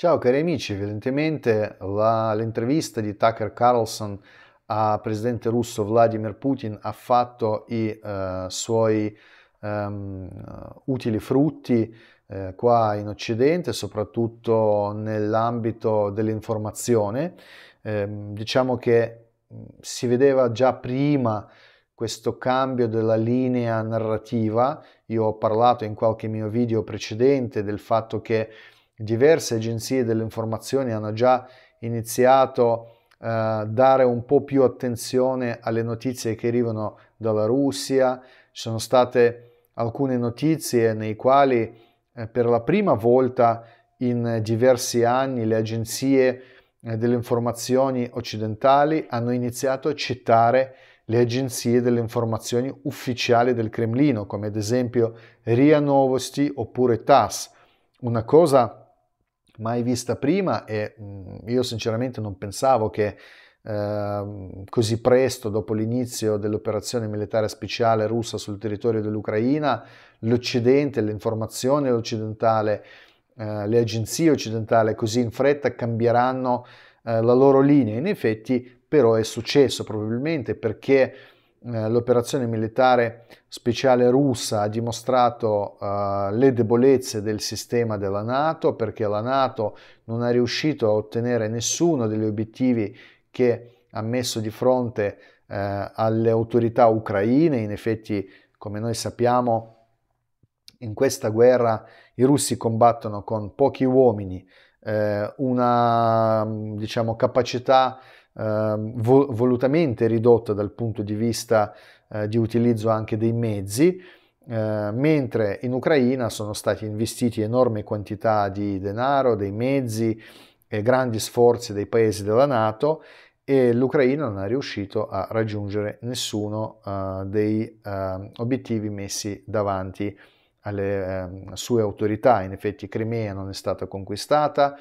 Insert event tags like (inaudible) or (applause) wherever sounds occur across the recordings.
Ciao cari amici, evidentemente la, l'intervista di Tucker Carlson al presidente russo Vladimir Putin ha fatto i eh, suoi ehm, utili frutti eh, qua in Occidente, soprattutto nell'ambito dell'informazione. Eh, diciamo che mm, si vedeva già prima questo cambio della linea narrativa. Io ho parlato in qualche mio video precedente del fatto che diverse agenzie delle informazioni hanno già iniziato a eh, dare un po' più attenzione alle notizie che arrivano dalla Russia, ci sono state alcune notizie nei quali eh, per la prima volta in diversi anni le agenzie eh, delle informazioni occidentali hanno iniziato a citare le agenzie delle informazioni ufficiali del Cremlino, come ad esempio RIA Novosti oppure TAS. Una cosa mai vista prima e mm, io sinceramente non pensavo che eh, così presto dopo l'inizio dell'operazione militare speciale russa sul territorio dell'Ucraina l'Occidente, l'informazione occidentale, eh, le agenzie occidentali così in fretta cambieranno eh, la loro linea. In effetti però è successo probabilmente perché eh, l'operazione militare speciale russa ha dimostrato uh, le debolezze del sistema della Nato perché la Nato non ha riuscito a ottenere nessuno degli obiettivi che ha messo di fronte uh, alle autorità ucraine. In effetti, come noi sappiamo, in questa guerra i russi combattono con pochi uomini, eh, una diciamo, capacità Ehm, vol- volutamente ridotta dal punto di vista eh, di utilizzo anche dei mezzi, Uh, mentre in Ucraina sono stati investiti enormi quantità di denaro, dei mezzi e grandi sforzi dei paesi della Nato e l'Ucraina non è riuscito a raggiungere nessuno uh, dei uh, obiettivi messi davanti alle ehm, sue autorità. In effetti Crimea non è stata conquistata,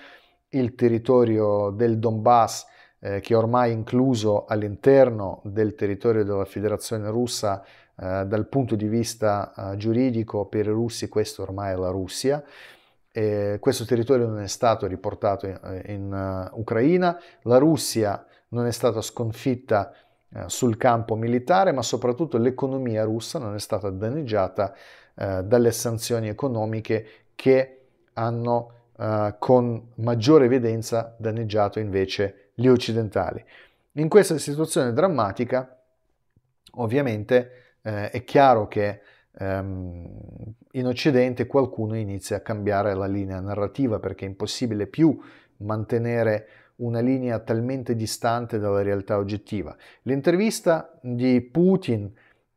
il territorio del Donbass eh, che è ormai incluso all'interno del territorio della Federazione russa eh, dal punto di vista eh, giuridico per i russi questo ormai è la Russia. questo territorio non è stato riportato eh, in, in uh, eh, Ucraina, la Russia non è stata sconfitta eh, sul campo militare, ma soprattutto l'economia russa non è stata danneggiata dalle sanzioni economiche che hanno con maggiore evidenza danneggiato invece gli occidentali. In questa situazione drammatica, ovviamente, eh, è chiaro che ehm, in Occidente qualcuno inizia a cambiare la linea narrativa perché è impossibile più mantenere una linea talmente distante dalla realtà oggettiva. L'intervista di Putin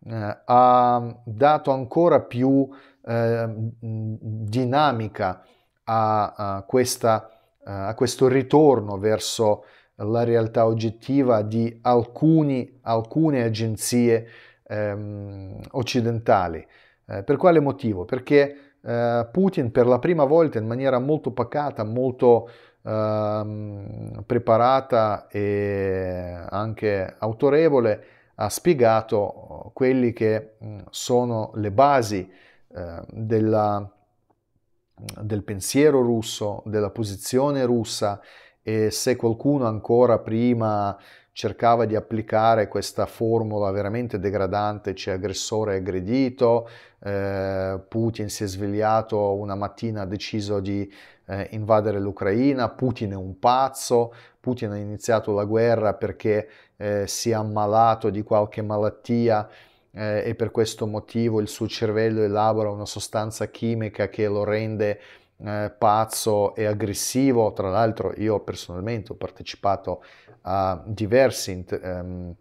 eh, ha dato ancora più eh, dinamica a, a, questa, a, questo ritorno verso la realtà oggettiva di alcuni, alcune agenzie ehm, occidentali. Eh, per quale motivo? Perché eh, Putin per la prima volta in maniera molto pacata, molto ehm, preparata e anche autorevole ha spiegato eh, quelle che mm, sono le basi eh, della, del pensiero russo, della posizione russa e se qualcuno ancora prima cercava di applicare questa formula veramente degradante, c'è cioè aggressore aggredito, eh, Putin si è svegliato una mattina, ha deciso di eh, invadere l'Ucraina, Putin è un pazzo, Putin ha iniziato la guerra perché eh, si è ammalato di qualche malattia eh, e per questo motivo il suo cervello elabora una sostanza chimica che lo rende eh, pazzo e aggressivo. Tra l'altro io personalmente ho partecipato a diverse int- ehm,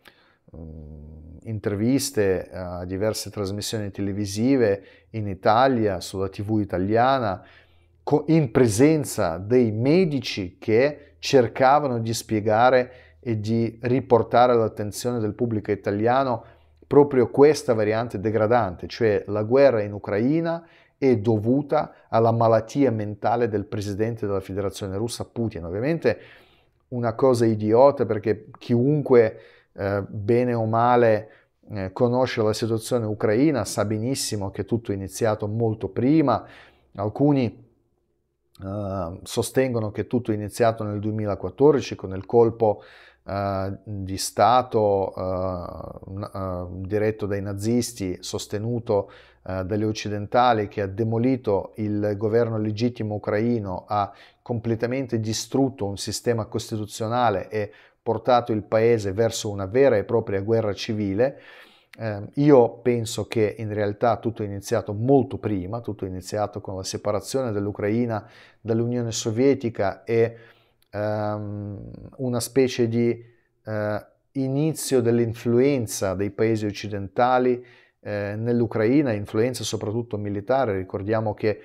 mm, interviste, a diverse trasmissioni televisive in Italia, sulla tv italiana, co- in presenza dei medici che cercavano di spiegare e di riportare all'attenzione del pubblico italiano proprio questa variante degradante, cioè la guerra in Ucraina è dovuta alla malattia mentale del presidente della Federazione Russa, Putin. Ovviamente una cosa idiota perché chiunque, eh, bene o male, eh, conosce la situazione ucraina sa benissimo che tutto è iniziato molto prima. Alcuni eh, sostengono che tutto è iniziato nel 2014 con il colpo eh, di Stato eh, eh, diretto dai nazisti, sostenuto eh, occidentali che ha demolito il governo legittimo ucraino, ha completamente distrutto un sistema costituzionale e portato il paese verso una vera e propria guerra civile. Eh, io penso che in realtà tutto è iniziato molto prima, tutto è iniziato con la separazione dell'Ucraina dall'Unione Sovietica e ehm, una specie di eh, inizio dell'influenza dei paesi occidentali eh, nell'Ucraina, influenza soprattutto militare, ricordiamo che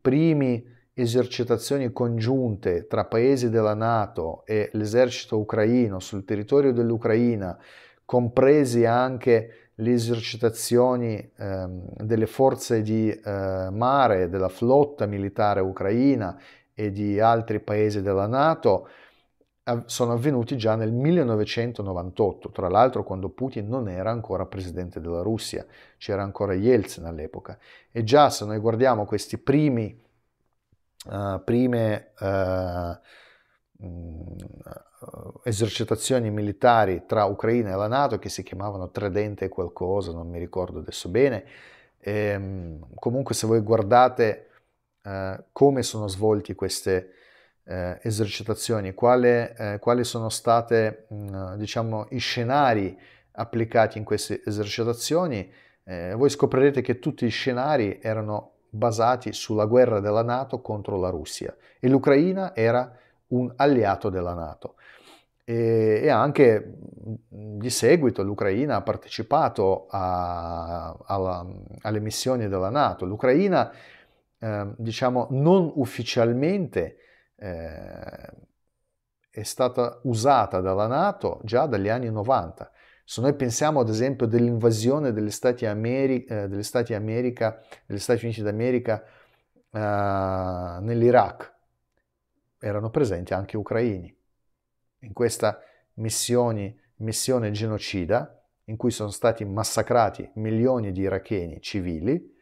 primi esercitazioni congiunte tra paesi della Nato e l'esercito ucraino sul territorio dell'Ucraina, compresi anche le esercitazioni eh, delle forze di eh, mare, della flotta militare ucraina e di altri paesi della Nato, sono avvenuti già nel 1998, tra l'altro quando Putin non era ancora presidente della Russia, c'era ancora Yeltsin all'epoca. E già se noi guardiamo questi primi, uh, prime uh, esercitazioni militari tra Ucraina e la Nato, che si chiamavano Tridente qualcosa, non mi ricordo adesso bene, e, ehm, comunque se voi guardate eh, come sono svolti queste eh, esercitazioni, quale, eh, quali sono state mh, mm, diciamo, i scenari applicati in queste esercitazioni, eh, voi scoprirete che tutti i scenari erano basati sulla guerra della Nato contro la Russia e l'Ucraina era un alleato della Nato. E, e anche mm, di seguito l'Ucraina ha partecipato a, alla, alle missioni della Nato. L'Ucraina, eh, diciamo, non ufficialmente eh, è stata usata dalla Nato già dagli anni 90. Se noi pensiamo ad esempio dell'invasione degli Stati, Ameri- eh, degli Stati, America, degli Stati Uniti d'America eh, nell'Iraq, erano presenti anche ucraini. In questa missione, missione genocida, in cui sono stati massacrati milioni di iracheni civili,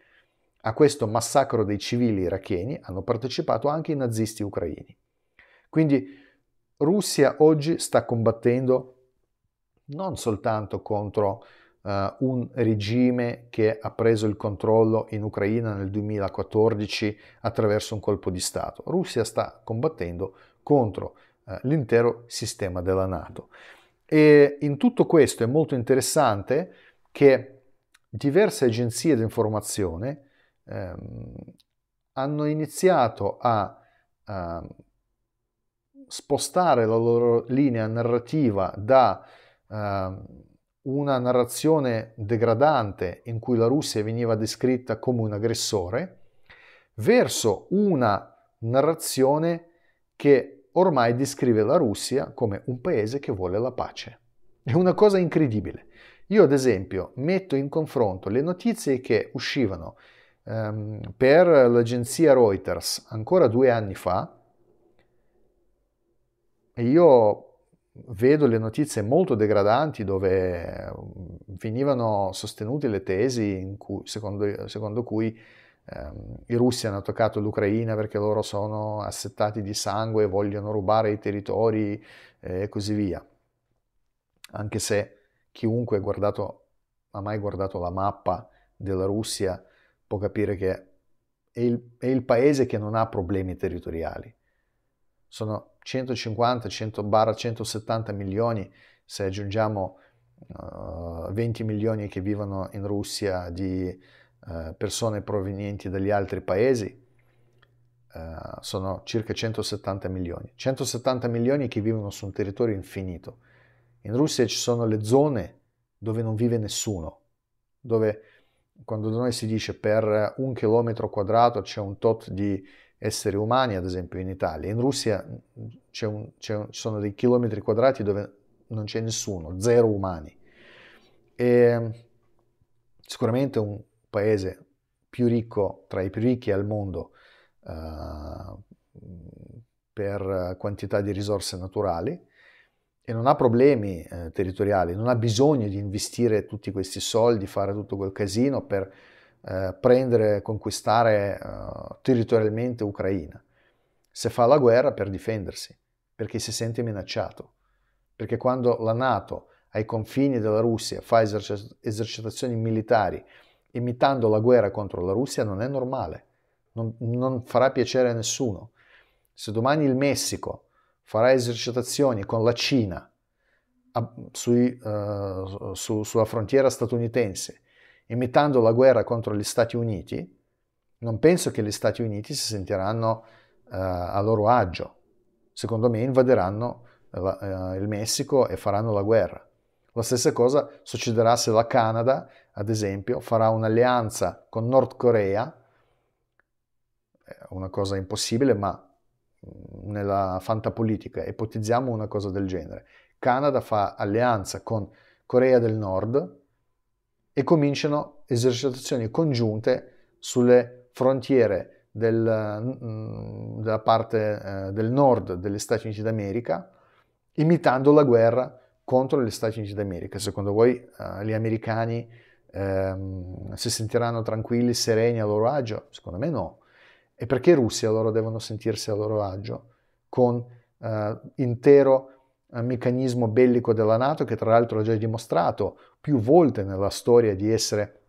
a questo massacro dei civili iracheni hanno partecipato anche i nazisti ucraini. Quindi Russia oggi sta combattendo non soltanto contro Uh, un regime che ha preso il controllo in Ucraina nel 2014 attraverso un colpo di Stato. Russia sta combattendo contro uh, l'intero sistema della Nato. E in tutto questo è molto interessante che diverse agenzie di informazione ehm, hanno iniziato a, a, spostare la loro linea narrativa da eh, una narrazione degradante in cui la Russia veniva descritta come un aggressore verso una narrazione che ormai descrive la Russia come un paese che vuole la pace. È una cosa incredibile. Io ad esempio metto in confronto le notizie che uscivano ehm, per l'agenzia Reuters ancora due anni fa e io vedo le notizie molto degradanti dove ehm, venivano sostenute le tesi cui, secondo, secondo, cui ehm, i russi hanno attaccato l'Ucraina perché loro sono assettati di sangue e vogliono rubare i territori eh, e così via. Anche se chiunque ha mai guardato la mappa della Russia può capire che è il, è il paese che non ha problemi territoriali. Sono 150, 100 barra 170 milioni, se aggiungiamo uh, eh, 20 milioni che vivono in Russia di uh, persone provenienti dagli altri paesi, Uh, sono circa 170 milioni. 170 milioni che vivono su un territorio infinito. In Russia ci sono le zone dove non vive nessuno, dove quando da noi si dice per un chilometro quadrato c'è un tot di esseri umani, ad esempio in Italia, in Russia mm, c'è un, c'è un, ci sono dei chilometri quadrati dove non c'è nessuno, zero umani. E mm, sicuramente un paese più ricco, tra i più ricchi al mondo eh, per quantità di risorse naturali, e non ha problemi eh, territoriali, non ha bisogno di investire tutti questi soldi, fare tutto quel casino per eh, prendere, conquistare eh, territorialmente Ucraina. Se fa la guerra per difendersi, perché si sente minacciato, perché quando la Nato ai confini della Russia fa eserc- esercitazioni militari imitando la guerra contro la Russia non è normale, non, non farà piacere a nessuno. Se domani il Messico farà esercitazioni con la Cina a, sui, uh, su, sulla frontiera statunitense, imitando la guerra contro gli Stati Uniti, non penso che gli Stati Uniti si sentiranno uh, a loro agio. Secondo me invaderanno eh, la, uh, il Messico e faranno la guerra. La stessa cosa succederà se la Canada, ad esempio, farà un'alleanza con Nord Corea, una cosa impossibile, ma nella fantapolitica, ipotizziamo una cosa del genere. Canada fa alleanza con Corea del Nord e cominciano esercitazioni congiunte sulle frontiere del, mm, mm, della parte eh, del nord degli Stati Uniti d'America, imitando la guerra contro gli Stati Uniti d'America. Secondo voi eh, gli americani ehm, si sentiranno tranquilli, sereni a loro agio? Secondo me no e perché i russi allora devono sentirsi a loro agio con eh, intero eh, meccanismo bellico della Nato che tra l'altro ha già dimostrato più volte nella storia di essere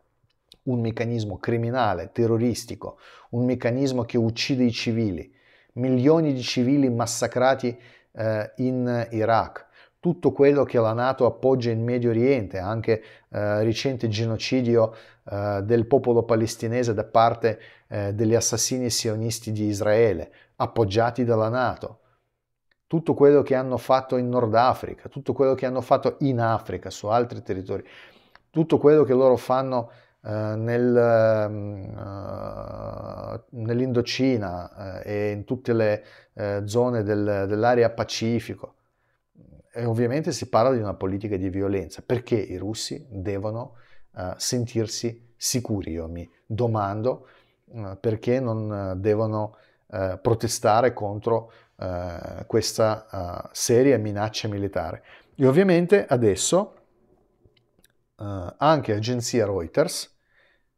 un meccanismo criminale, terroristico, un meccanismo che uccide i civili, milioni di civili massacrati eh, in Iraq, tutto quello che la Nato appoggia in Medio Oriente, anche eh, recente genocidio eh, del popolo palestinese da parte eh, degli assassini sionisti di Israele, appoggiati dalla Nato, tutto quello che hanno fatto in Nord Africa, tutto quello che hanno fatto in Africa, su altri territori, tutto quello che loro fanno Uh, nel, uh, nell'Indocina uh, e in tutte le zone del, dell'area Pacifico. E ovviamente si parla di una politica di violenza perché i russi devono eh, sentirsi sicuri, io mi domando uh, perché non eh, devono protestare contro questa seria minaccia militare. E ovviamente adesso anche l'agenzia Reuters,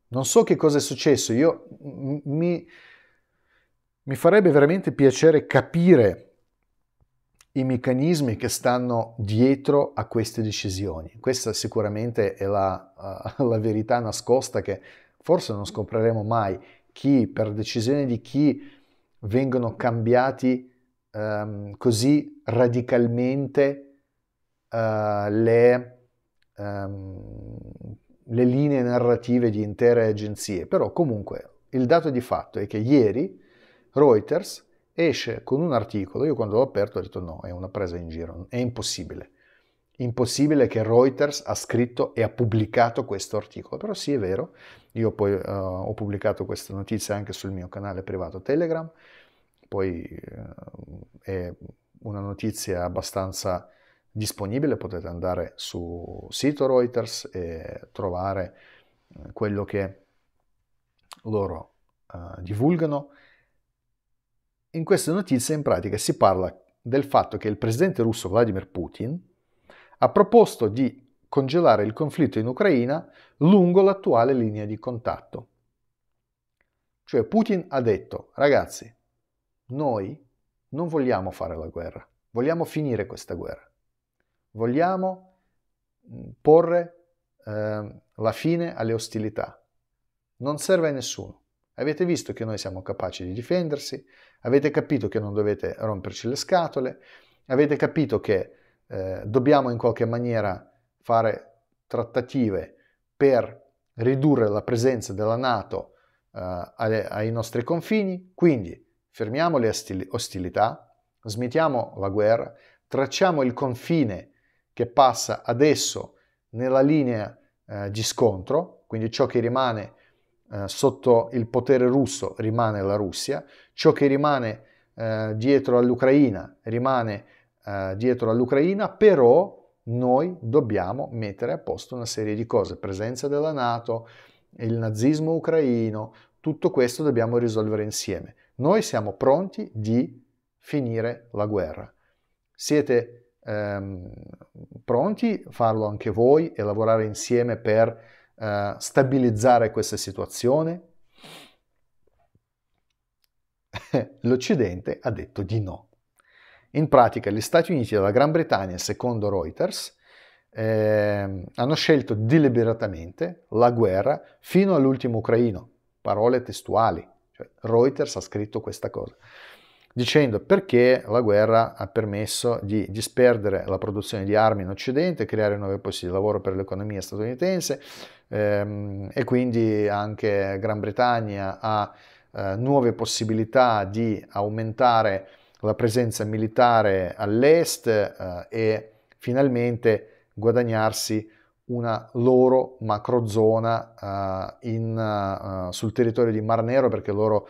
non so che cosa è successo, io mi, mi farebbe veramente piacere capire i meccanismi che stanno dietro a queste decisioni. Questa sicuramente è la, uh, (laughs) la verità nascosta che forse non scopriremo mai chi per decisione di chi vengono cambiati um, così radicalmente uh, le, um, le linee narrative di intere agenzie. Però comunque il dato di fatto è che ieri Reuters esce con un articolo, io quando l'ho aperto ho detto no, è una presa in giro, è impossibile. Impossibile che Reuters ha scritto e ha pubblicato questo articolo, però sì è vero, io poi uh, ho pubblicato questa notizia anche sul mio canale privato Telegram, poi uh, è una notizia abbastanza disponibile, potete andare su sito Reuters e trovare eh, quello che loro uh, divulgano in queste notizie in pratica si parla del fatto che il presidente russo Vladimir Putin ha proposto di congelare il conflitto in Ucraina lungo l'attuale linea di contatto. Cioè Putin ha detto, ragazzi, noi non vogliamo fare la guerra, vogliamo finire questa guerra, vogliamo porre eh, la fine alle ostilità. Non serve a nessuno. Avete visto che noi siamo capaci di difendersi, avete capito che non dovete romperci le scatole, avete capito che eh, dobbiamo in qualche maniera fare trattative per ridurre la presenza della Nato eh, ai, ai nostri confini, quindi fermiamo le ostilità, smettiamo la guerra, tracciamo il confine che passa adesso nella linea eh, di scontro, quindi ciò che rimane eh, sotto il potere russo rimane la Russia, ciò che rimane eh, dietro all'Ucraina rimane eh, dietro all'Ucraina, però noi dobbiamo mettere a posto una serie di cose, presenza della Nato, il nazismo ucraino, tutto questo dobbiamo risolvere insieme. Noi siamo pronti di finire la guerra. Siete ehm, pronti a farlo anche voi e lavorare insieme per eh, stabilizzare questa situazione? (laughs) L'Occidente ha detto di no. In pratica gli Stati Uniti e la Gran Bretagna, secondo Reuters, eh, hanno scelto deliberatamente la guerra fino all'ultimo ucraino. Parole testuali. Cioè, Reuters ha scritto questa cosa dicendo perché la guerra ha permesso di disperdere la produzione di armi in Occidente, creare nuovi posti di lavoro per l'economia statunitense ehm, e quindi anche Gran Bretagna ha eh, nuove possibilità di aumentare la presenza militare all'est eh, e finalmente guadagnarsi una loro macrozona uh, in, uh, sul territorio di Mar Nero perché loro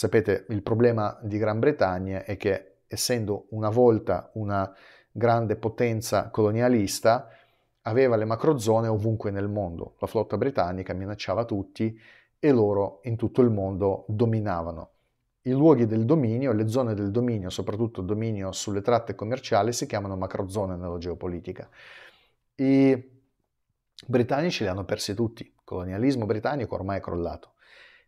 Sapete, il problema di Gran Bretagna è che essendo una volta una grande potenza colonialista, aveva le macrozone ovunque nel mondo. La flotta britannica minacciava tutti e loro in tutto il mondo dominavano. I luoghi del dominio, le zone del dominio, soprattutto dominio sulle tratte commerciali, si chiamano macrozone nella geopolitica. I britannici li hanno persi tutti, il colonialismo britannico ormai è crollato.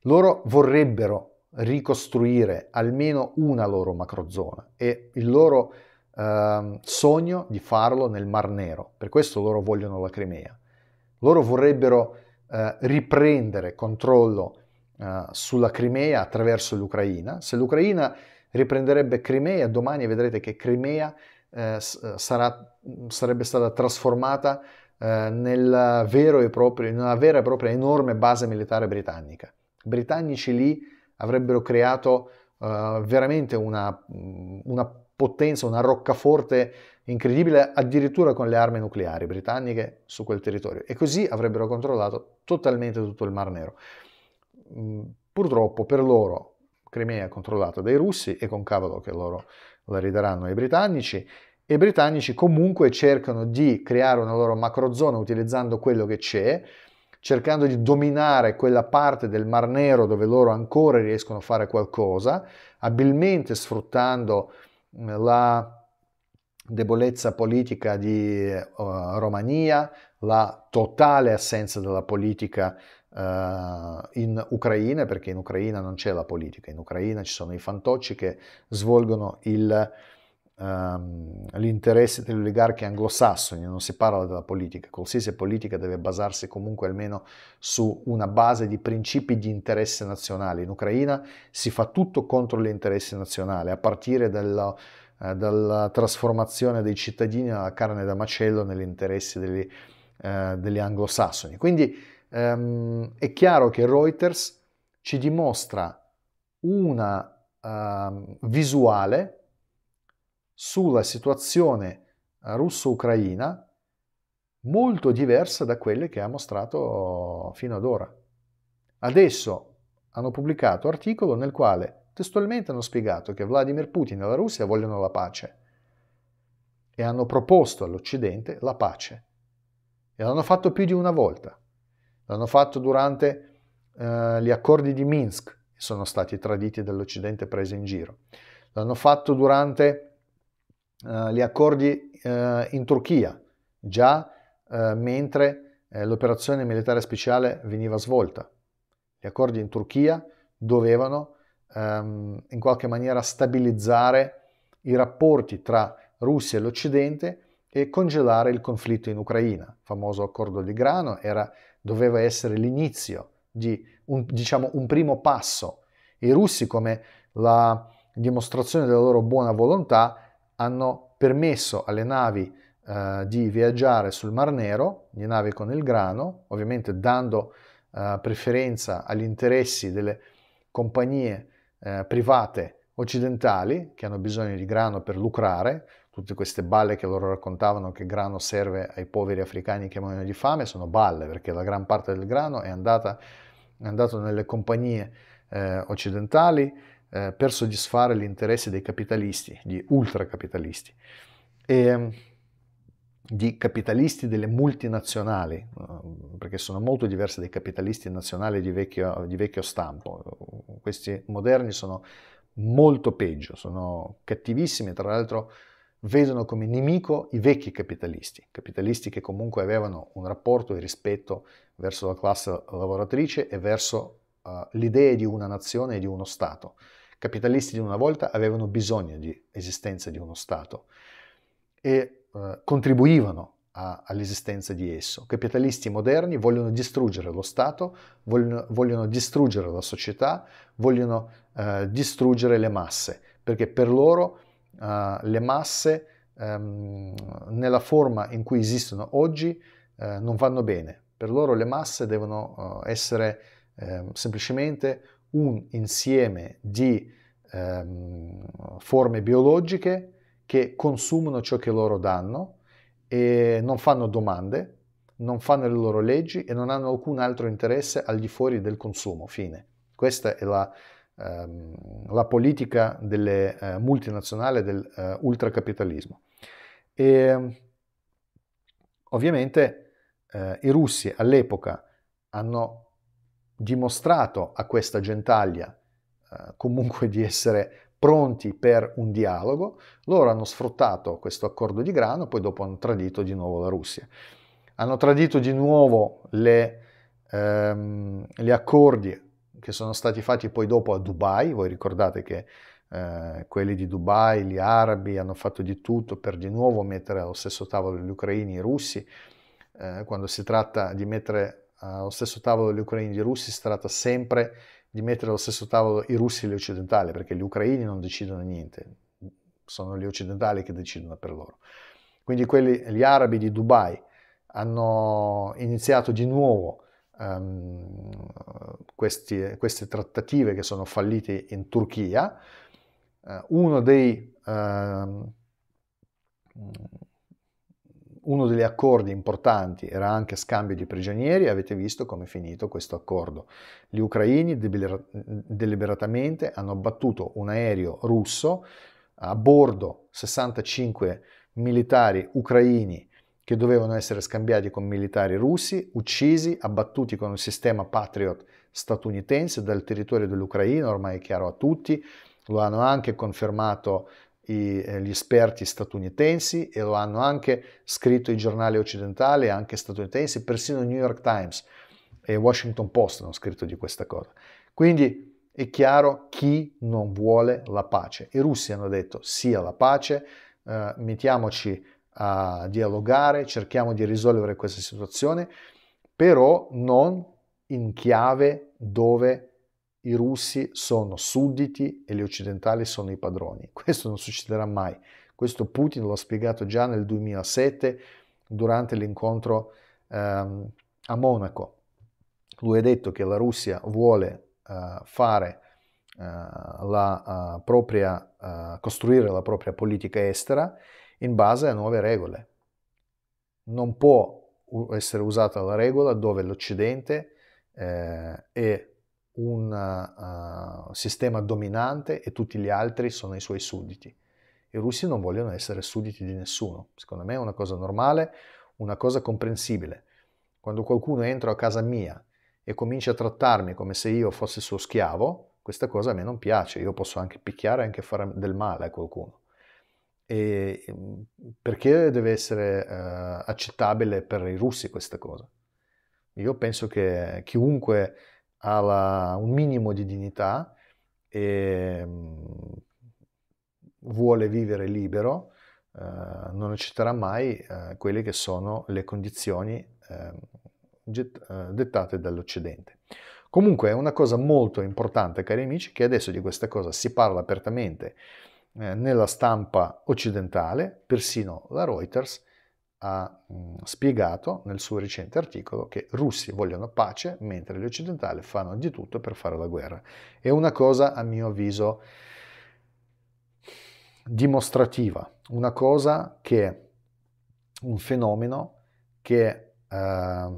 Loro vorrebbero ricostruire almeno una loro macrozona e il loro eh, sogno di farlo nel Mar Nero, per questo loro vogliono la Crimea. Loro vorrebbero eh, riprendere controllo eh, sulla Crimea attraverso l'Ucraina. Se l'Ucraina riprenderebbe Crimea, domani vedrete che Crimea eh, sarà, sarebbe stata trasformata eh, nel proprio, in una vera e propria enorme base militare britannica. I britannici lì avrebbero creato uh, veramente una, una, potenza, una roccaforte incredibile, addirittura con le armi nucleari britanniche su quel territorio. E così avrebbero controllato totalmente tutto il Mar Nero. Mm, purtroppo per loro Crimea è controllata dai russi e con cavolo che loro la ridaranno ai britannici e i britannici comunque cercano di creare una loro macrozona utilizzando quello che c'è cercando di dominare quella parte del Mar Nero dove loro ancora riescono a fare qualcosa, abilmente sfruttando mm, la debolezza politica di uh, Romania, la totale assenza della politica uh, in Ucraina, perché in Ucraina non c'è la politica, in Ucraina ci sono i fantocci che svolgono il ehm, l'interesse degli oligarchi anglosassoni, non si parla della politica, qualsiasi politica deve basarsi comunque almeno su una base di principi di interesse nazionale. In Ucraina si fa tutto contro l'interesse nazionale, a partire dalla, eh, dalla trasformazione dei cittadini alla carne da macello nell'interesse degli, eh, degli anglosassoni. Quindi ehm, è chiaro che Reuters ci dimostra una uh, visuale sulla situazione eh, russo-ucraina molto diversa da quelle che ha mostrato fino ad ora. Adesso hanno pubblicato articolo nel quale testualmente hanno spiegato che Vladimir Putin e la Russia vogliono la pace e hanno proposto all'Occidente la pace. E l'hanno fatto più di una volta. L'hanno fatto durante eh, gli accordi di Minsk, che sono stati traditi dall'Occidente e presi in giro. L'hanno fatto durante gli eh, accordi eh, in Turchia, già eh, mentre eh, l'operazione militare speciale veniva svolta. Gli accordi in Turchia dovevano ehm, in qualche maniera stabilizzare i rapporti tra Russia e l'Occidente e congelare il conflitto in Ucraina. Il famoso accordo di Grano era, doveva essere l'inizio di un, diciamo, un primo passo. I russi, come la dimostrazione della loro buona volontà, hanno permesso alle navi eh, di viaggiare sul Mar Nero, le navi con il grano, ovviamente dando eh, preferenza agli interessi delle compagnie eh, private occidentali che hanno bisogno di grano per lucrare, tutte queste balle che loro raccontavano che grano serve ai poveri africani che muoiono di fame sono balle perché la gran parte del grano è, andata, è andato nelle compagnie eh, occidentali eh, per soddisfare gli interessi dei capitalisti, di ultracapitalisti, e ehm, di capitalisti delle multinazionali, eh, perché sono molto diversi dai capitalisti nazionali di vecchio, di vecchio stampo. Questi moderni sono molto peggio, sono cattivissimi, tra l'altro vedono come nemico i vecchi capitalisti, capitalisti che comunque avevano un rapporto di rispetto verso la classe lavoratrice e verso uh, l'idea di una nazione e di uno Stato capitalisti di una volta avevano bisogno di esistenza di uno Stato e eh, contribuivano a, all'esistenza di esso. Capitalisti moderni vogliono distruggere lo Stato, vogliono, vogliono distruggere la società, vogliono eh, distruggere le masse, perché per loro eh, le masse ehm, nella forma in cui esistono oggi eh, non vanno bene. Per loro le masse devono eh, essere ehm, semplicemente un insieme di ehm, forme biologiche che consumano ciò che loro danno e non fanno domande, non fanno le loro leggi e non hanno alcun altro interesse al di fuori del consumo. Fine. Questa è la, ehm, la politica delle eh, multinazionali dell'ultracapitalismo. Eh, e, ehm, ovviamente eh, i russi all'epoca hanno dimostrato a questa gentaglia eh, comunque di essere pronti per un dialogo, loro hanno sfruttato questo accordo di grano, poi dopo hanno tradito di nuovo la Russia. Hanno tradito di nuovo le, ehm, gli accordi che sono stati fatti poi dopo a Dubai, voi ricordate che eh, quelli di Dubai, gli arabi hanno fatto di tutto per di nuovo mettere allo stesso tavolo gli ucraini e i russi, eh, quando si tratta di mettere allo stesso tavolo degli ucraini e dei russi si tratta sempre di mettere allo stesso tavolo i russi e gli occidentali, perché gli ucraini non decidono niente, sono gli occidentali che decidono per loro. Quindi quelli, gli arabi di Dubai hanno iniziato di nuovo um, questi, queste trattative che sono fallite in Turchia. Uh, uno dei uh, uno degli accordi importanti era anche scambio di prigionieri avete visto come è finito questo accordo. Gli ucraini deliberatamente hanno abbattuto un aereo russo, a bordo 65 militari ucraini che dovevano essere scambiati con militari russi, uccisi, abbattuti con un sistema Patriot statunitense dal territorio dell'Ucraina, ormai è chiaro a tutti, lo hanno anche confermato i, eh, gli esperti statunitensi e lo hanno anche scritto i giornali occidentali, anche statunitensi, persino New York Times e Washington Post hanno scritto di questa cosa. Quindi è chiaro chi non vuole la pace. I russi hanno detto sì alla pace, eh, mettiamoci a dialogare, cerchiamo di risolvere questa situazione, però non in chiave dove i russi sono sudditi e gli occidentali sono i padroni. (laughs) Questo non succederà mai. Questo Putin l'ha spiegato già nel 2007 durante l'incontro ehm, a Monaco. Lui ha detto che la Russia vuole eh, fare eh, la eh, propria, eh, costruire la propria politica estera in base a nuove regole. Non può essere usata la regola dove l'Occidente eh, è un uh, sistema dominante e tutti gli altri sono i suoi sudditi. I russi non vogliono essere sudditi di nessuno, secondo me è una cosa normale, una cosa comprensibile. Quando qualcuno entra a casa mia e comincia a trattarmi come se io fossi suo schiavo, questa cosa a me non piace, io posso anche picchiare, e anche fare del male a qualcuno. E mm, perché deve essere uh, accettabile per i russi questa cosa? Io penso che chiunque ha la, un minimo di dignità e ehm, vuole vivere libero, eh, non accetterà mai eh, quelle che sono le condizioni ehm, get, eh, dettate dall'Occidente. Comunque è una cosa molto importante, cari amici, che adesso di questa cosa si parla apertamente eh, nella stampa occidentale, persino la Reuters, ha spiegato nel suo recente articolo che russi vogliono pace mentre gli occidentali fanno di tutto per fare la guerra. È una cosa, a mio avviso, dimostrativa, una cosa che, un fenomeno che eh,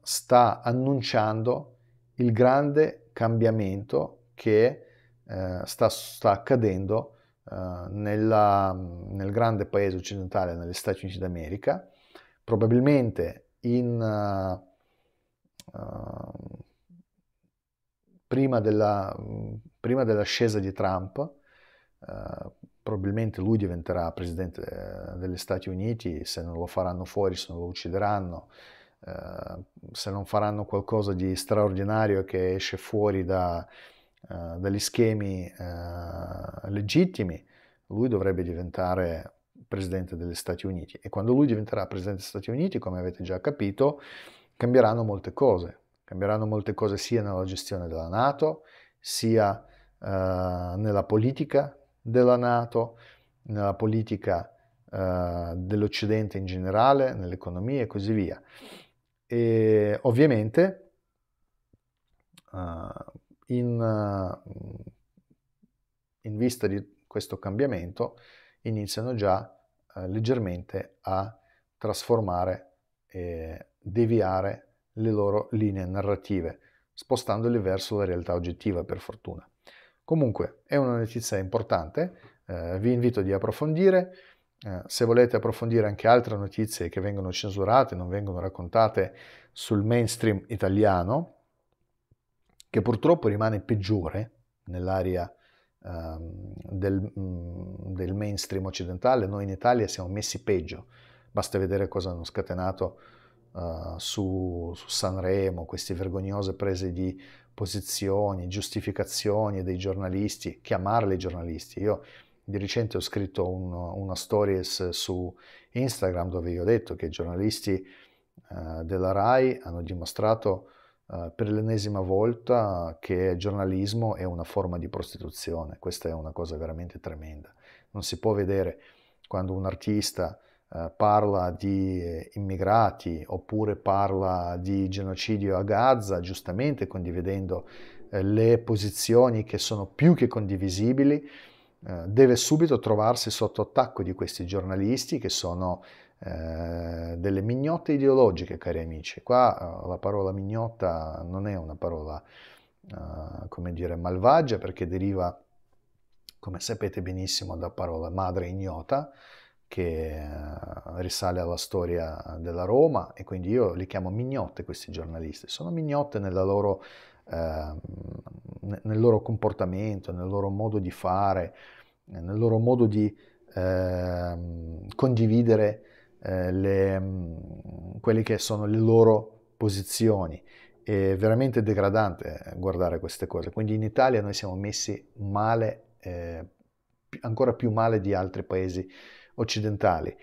sta annunciando il grande cambiamento che eh, sta, sta accadendo eh, nella, nel grande paese occidentale, negli Stati Uniti d'America, probabilmente in, uh, prima, della, prima, dell'ascesa di Trump, uh, probabilmente lui diventerà presidente degli Stati Uniti, se non lo faranno fuori, se non lo uccideranno, uh, se non faranno qualcosa di straordinario che esce fuori da, eh, dagli schemi eh, legittimi, lui dovrebbe diventare presidente degli Stati Uniti. E quando lui diventerà presidente degli Stati Uniti, come avete già capito, cambieranno molte cose. Cambieranno molte cose sia nella gestione della Nato, sia eh, nella politica della Nato, nella politica eh, dell'Occidente in generale, nell'economia e così via. E ovviamente eh, in, eh, in vista di questo cambiamento iniziano già eh, leggermente a trasformare e deviare le loro linee narrative, spostandole verso la realtà oggettiva, per fortuna. Comunque, è una notizia importante, eh, vi invito di approfondire. Eh, se volete approfondire anche altre notizie che vengono censurate, non vengono raccontate sul mainstream italiano, che purtroppo rimane peggiore nell'area um, del, mm, del, mainstream occidentale. Noi in Italia siamo messi peggio, basta vedere cosa hanno scatenato uh, su, su Sanremo, queste vergognose prese di posizioni, giustificazioni dei giornalisti, chiamarli giornalisti. Io di recente ho scritto un, una stories su Instagram dove io ho detto che i giornalisti uh, della RAI hanno dimostrato eh, per l'ennesima volta che il giornalismo è una forma di prostituzione. Questa è una cosa veramente tremenda. Non si può vedere quando un artista eh, parla di eh, immigrati oppure parla di genocidio a Gaza, giustamente condividendo le posizioni che sono più che condivisibili, deve subito trovarsi sotto attacco di questi giornalisti che sono eh, delle mignotte ideologiche, cari amici. Qua eh, la parola mignotta non è una parola, eh, come dire, malvagia perché deriva, come sapete benissimo, da parola madre ignota che eh, risale alla storia della Roma e quindi io li chiamo mignotte questi giornalisti. Sono mignotte nella loro ehm, nel loro comportamento, nel loro modo di fare, nel loro modo di eh, condividere eh, le, mm, quelle che sono le loro posizioni. È veramente degradante eh, guardare queste cose. Quindi in Italia noi siamo messi male, eh, ancora più male di altri paesi occidentali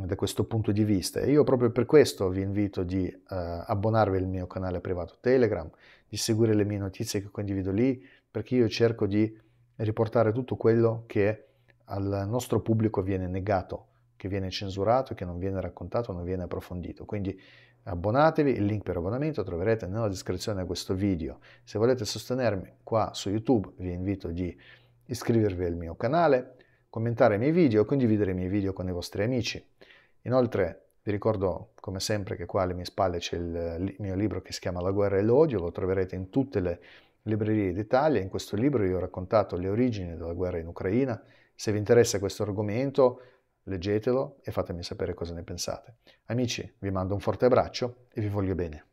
da questo punto di vista. E io proprio per questo vi invito di eh, abbonarvi al mio canale privato Telegram, di seguire le mie notizie che condivido lì, perché io cerco di riportare tutto quello che al nostro pubblico viene negato che viene censurato, che non viene raccontato, non viene approfondito. Quindi abbonatevi, il link per abbonamento troverete nella descrizione di questo video. Se volete sostenermi qua su YouTube vi invito di iscrivervi al mio canale, commentare i miei video, condividere i miei video con i vostri amici. Inoltre vi ricordo come sempre che qua alle mie spalle c'è il mio libro che si chiama La guerra e l'odio, lo troverete in tutte le librerie d'Italia. In questo libro io ho raccontato le origini della guerra in Ucraina. Se vi interessa questo argomento Leggetelo e fatemi sapere cosa ne pensate. Amici, vi mando un forte abbraccio e vi voglio bene.